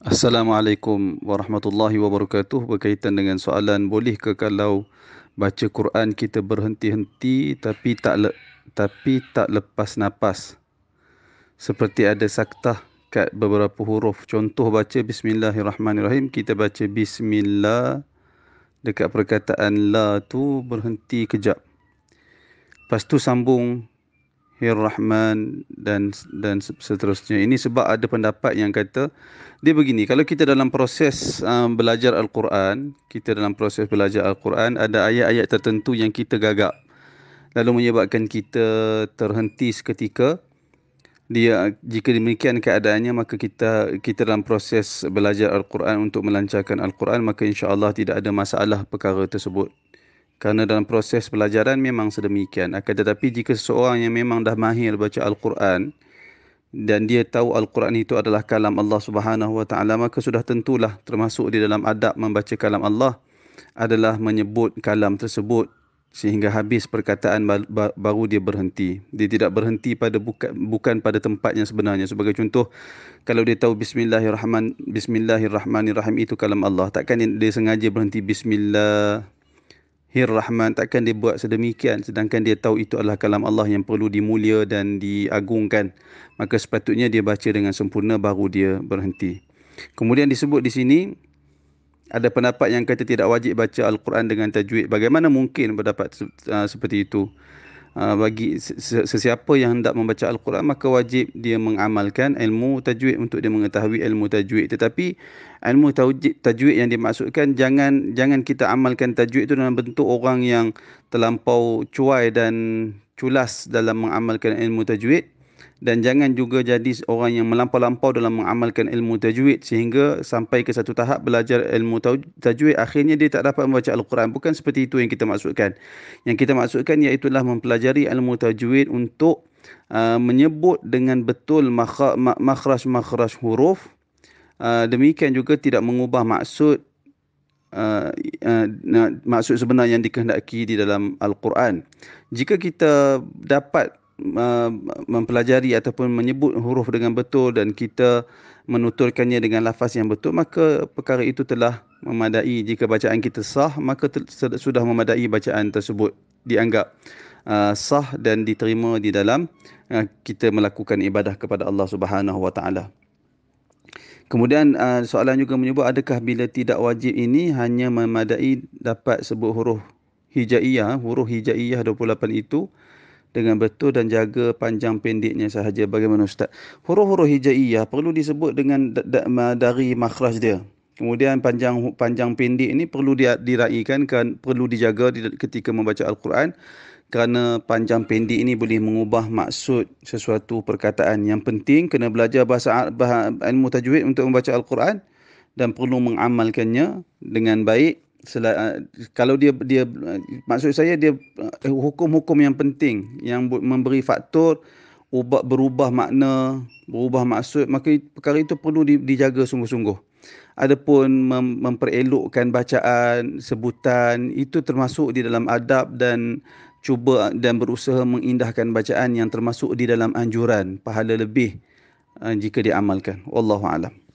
Assalamualaikum warahmatullahi wabarakatuh berkaitan dengan soalan boleh ke kalau baca Quran kita berhenti-henti tapi tak le- tapi tak lepas nafas seperti ada saktah kat beberapa huruf contoh baca bismillahirrahmanirrahim kita baca bismillah dekat perkataan la tu berhenti kejap lepas tu sambung Rahman dan dan seterusnya. Ini sebab ada pendapat yang kata dia begini, kalau kita dalam proses um, belajar al-Quran, kita dalam proses belajar al-Quran ada ayat-ayat tertentu yang kita gagap. Lalu menyebabkan kita terhenti seketika. Dia jika demikian keadaannya maka kita kita dalam proses belajar al-Quran untuk melancarkan al-Quran maka insya-Allah tidak ada masalah perkara tersebut kerana dalam proses pelajaran memang sedemikian akan tetapi jika seseorang yang memang dah mahir baca al-Quran dan dia tahu al-Quran itu adalah kalam Allah Subhanahu wa taala maka sudah tentulah termasuk di dalam adab membaca kalam Allah adalah menyebut kalam tersebut sehingga habis perkataan baru dia berhenti dia tidak berhenti pada buka, bukan pada tempatnya sebenarnya sebagai contoh kalau dia tahu bismillahirrahman bismillahirrahmanirrahim itu kalam Allah takkan dia sengaja berhenti bismillah Hir Rahman takkan dia buat sedemikian sedangkan dia tahu itu adalah kalam Allah yang perlu dimulia dan diagungkan maka sepatutnya dia baca dengan sempurna baru dia berhenti kemudian disebut di sini ada pendapat yang kata tidak wajib baca Al-Quran dengan tajwid bagaimana mungkin pendapat uh, seperti itu Ah, bagi sesiapa yang hendak membaca al-Quran maka wajib dia mengamalkan ilmu tajwid untuk dia mengetahui ilmu tajwid tetapi ilmu tajwid tajwid yang dimaksudkan jangan jangan kita amalkan tajwid itu dalam bentuk orang yang terlampau cuai dan culas dalam mengamalkan ilmu tajwid dan jangan juga jadi orang yang melampau-lampau dalam mengamalkan ilmu tajwid sehingga sampai ke satu tahap belajar ilmu tajwid akhirnya dia tak dapat membaca al-Quran bukan seperti itu yang kita maksudkan yang kita maksudkan iaitu mempelajari ilmu tajwid untuk uh, menyebut dengan betul makhraj-makhraj huruf uh, demikian juga tidak mengubah maksud Uh, uh, maksud sebenar yang dikehendaki di dalam Al-Quran. Jika kita dapat mempelajari ataupun menyebut huruf dengan betul dan kita menuturkannya dengan lafaz yang betul maka perkara itu telah memadai jika bacaan kita sah maka sudah memadai bacaan tersebut dianggap uh, sah dan diterima di dalam uh, kita melakukan ibadah kepada Allah Subhanahu Wa Taala Kemudian uh, soalan juga menyebut adakah bila tidak wajib ini hanya memadai dapat sebut huruf hijaiyah huruf hijaiyah 28 itu dengan betul dan jaga panjang pendeknya sahaja bagaimana ustaz huruf-huruf hijaiyah perlu disebut dengan da- da- da- dari makhraj dia kemudian panjang panjang pendek ini perlu di- diraikan kan perlu dijaga di- ketika membaca al-Quran kerana panjang pendek ini boleh mengubah maksud sesuatu perkataan yang penting kena belajar bahasa bahasa ilmu tajwid untuk membaca al-Quran dan perlu mengamalkannya dengan baik sel, ah, kalau dia dia maksud saya dia eh, hukum-hukum yang penting yang memberi faktor ubah berubah makna, berubah maksud, maka perkara itu perlu di, dijaga sungguh-sungguh. Adapun mem- memperelokkan bacaan, sebutan, itu termasuk di dalam adab dan cuba dan berusaha mengindahkan bacaan yang termasuk di dalam anjuran pahala lebih ah, jika diamalkan. Wallahu alam.